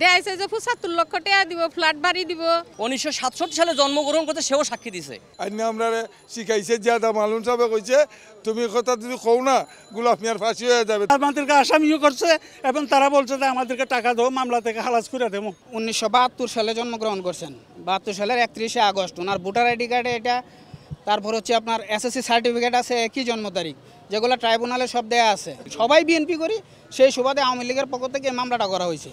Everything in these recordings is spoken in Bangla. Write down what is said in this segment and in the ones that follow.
দেয়া হয়েছে যে পঁচাত্তর লক্ষ টাকা দিব ফ্ল্যাট বাড়ি দিব উনিশশো সাতষট্টি সালে জন্মগ্রহণ করতে সেও সাক্ষী দিছে আইন আমরা শিখাইছে জিয়াদা মালুম সাহেব কইছে তুমি কথা যদি কও না গুলাব মিয়ার ফাঁসি হয়ে যাবে আমাদেরকে মানে আসামিও করছে এবং তারা বলছে যে আমাদেরকে টাকা দেবো মামলা থেকে খালাস করে দেবো উনিশশো বাহাত্তর সালে জন্মগ্রহণ করছেন বাহাত্তর সালের একত্রিশে আগস্ট ওনার ভোটার আইডি কার্ডে এটা তারপর হচ্ছে আপনার এসএসসি সার্টিফিকেট আছে একই জন্ম তারিখ যেগুলো ট্রাইব্যুনালে সব দেয়া আছে সবাই বিএনপি করি সেই সুবাদে আওয়ামী লীগের পক্ষ থেকে মামলাটা করা হয়েছে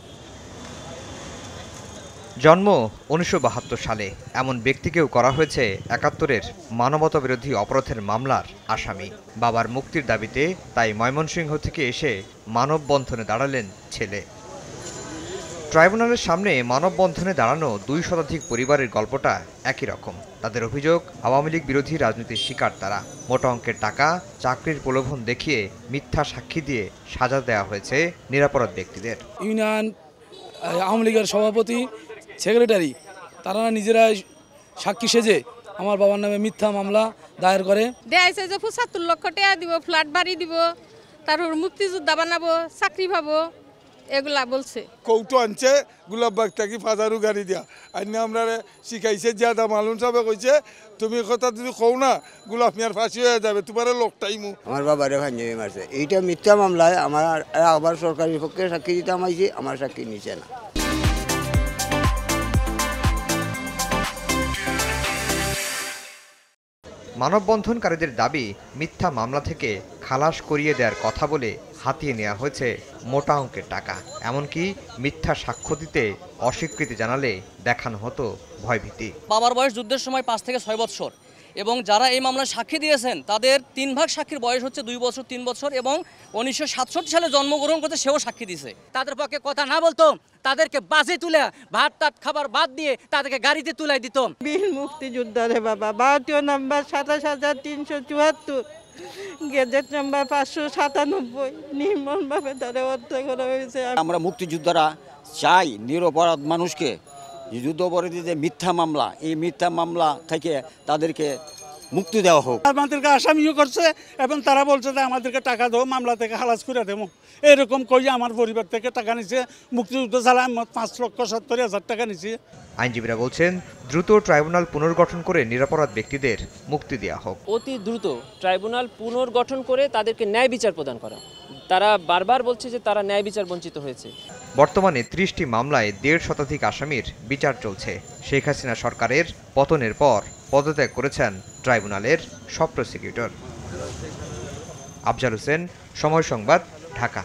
জন্ম উনিশশো সালে এমন ব্যক্তিকেও করা হয়েছে একাত্তরের মানবতা বিরোধী অপরাধের মামলার আসামি বাবার মুক্তির দাবিতে তাই ময়মনসিংহ থেকে এসে মানববন্ধনে দাঁড়ালেন ছেলে ট্রাইব্যুনালের সামনে মানববন্ধনে দাঁড়ানো দুই শতাধিক পরিবারের গল্পটা একই রকম তাদের অভিযোগ আওয়ামী লীগ বিরোধী রাজনীতির শিকার তারা মোটা অঙ্কের টাকা চাকরির প্রলোভন দেখিয়ে মিথ্যা সাক্ষী দিয়ে সাজা দেওয়া হয়েছে নিরাপরাধ ব্যক্তিদের ইউনিয়ন আওয়ামী লীগের সভাপতি সেক্রেটারি তারা নিজেরাই সাক্ষী সেজে আমার বাবার নামে মিথ্যা মামলা দায়ের করে দেয়াইছে যে পঁচাত্তর লক্ষ টাকা দিব ফ্ল্যাট বাড়ি দিব তারপর মুক্তিযোদ্ধা বানাবো চাকরি পাবো এগুলা বলছে কৌটো আনছে গোলাপবাগ থাকি ফাজারু গাড়ি দিয়া আইনে আমরা শিখাইছে জিয়াদা মালুম সাহেবে কইছে তুমি কথা যদি কও না গোলাপ মিয়ার ফাঁসি হয়ে যাবে তোমার লোকটাইমু আমার বাবারে ভাঞ্জামি মারছে এইটা মিথ্যা মামলায় আমার আবার সরকারি পক্ষে সাক্ষী দিতে আমাইছি আমার সাক্ষী নিছে না মানববন্ধনকারীদের দাবি মিথ্যা মামলা থেকে খালাস করিয়ে দেওয়ার কথা বলে হাতিয়ে নেওয়া হয়েছে মোটা অঙ্কের টাকা এমনকি মিথ্যা সাক্ষ্য দিতে অস্বীকৃতি জানালে দেখানো হতো ভয়ভীতি বাবার বয়স যুদ্ধের সময় পাঁচ থেকে ছয় বৎসর এবং যারা এই মামলায় সাক্ষী দিয়েছেন তাদের তিন ভাগ সাক্ষীর বয়স হচ্ছে দুই বছর তিন বছর এবং উনিশশো সালে জন্মগ্রহণ করতে সেও সাক্ষী দিয়েছে তাদের পক্ষে কথা না বলতো তাদেরকে বাসে তুলে ভাত টাত খাবার বাদ দিয়ে তাদেরকে গাড়িতে তুলাই দিত বীর মুক্তিযোদ্ধারে বাবা ভারতীয় নাম্বার সাতাশ হাজার তিনশো চুয়াত্তর গেজেট নাম্বার পাঁচশো সাতানব্বই নির্মমভাবে তাদের হত্যা করা হয়েছে আমরা মুক্তিযোদ্ধারা চাই নিরপরাধ মানুষকে যুদ্ধপরাধী যে মিথ্যা মামলা এই মিথ্যা মামলা থেকে তাদেরকে মুক্তি দেওয়া হোক আমাদেরকে আসামিও করছে এবং তারা বলছে যে আমাদেরকে টাকা দেবো মামলা থেকে হালাস করে দেবো এরকম কই আমার পরিবার থেকে টাকা নিচ্ছে মুক্তিযুদ্ধ ছাড়া পাঁচ লক্ষ সত্তর হাজার টাকা নিচ্ছে আইনজীবীরা বলছেন দ্রুত ট্রাইব্যুনাল পুনর্গঠন করে নিরাপরাধ ব্যক্তিদের মুক্তি দেওয়া হোক অতি দ্রুত ট্রাইব্যুনাল পুনর্গঠন করে তাদেরকে ন্যায় বিচার প্রদান করা তারা বারবার বলছে যে তারা ন্যায় বিচার বঞ্চিত হয়েছে বর্তমানে ত্রিশটি মামলায় দেড় শতাধিক আসামির বিচার চলছে শেখ হাসিনা সরকারের পতনের পর পদত্যাগ করেছেন ট্রাইব্যুনালের সব প্রসিকিউটর আফজাল হোসেন সময় সংবাদ ঢাকা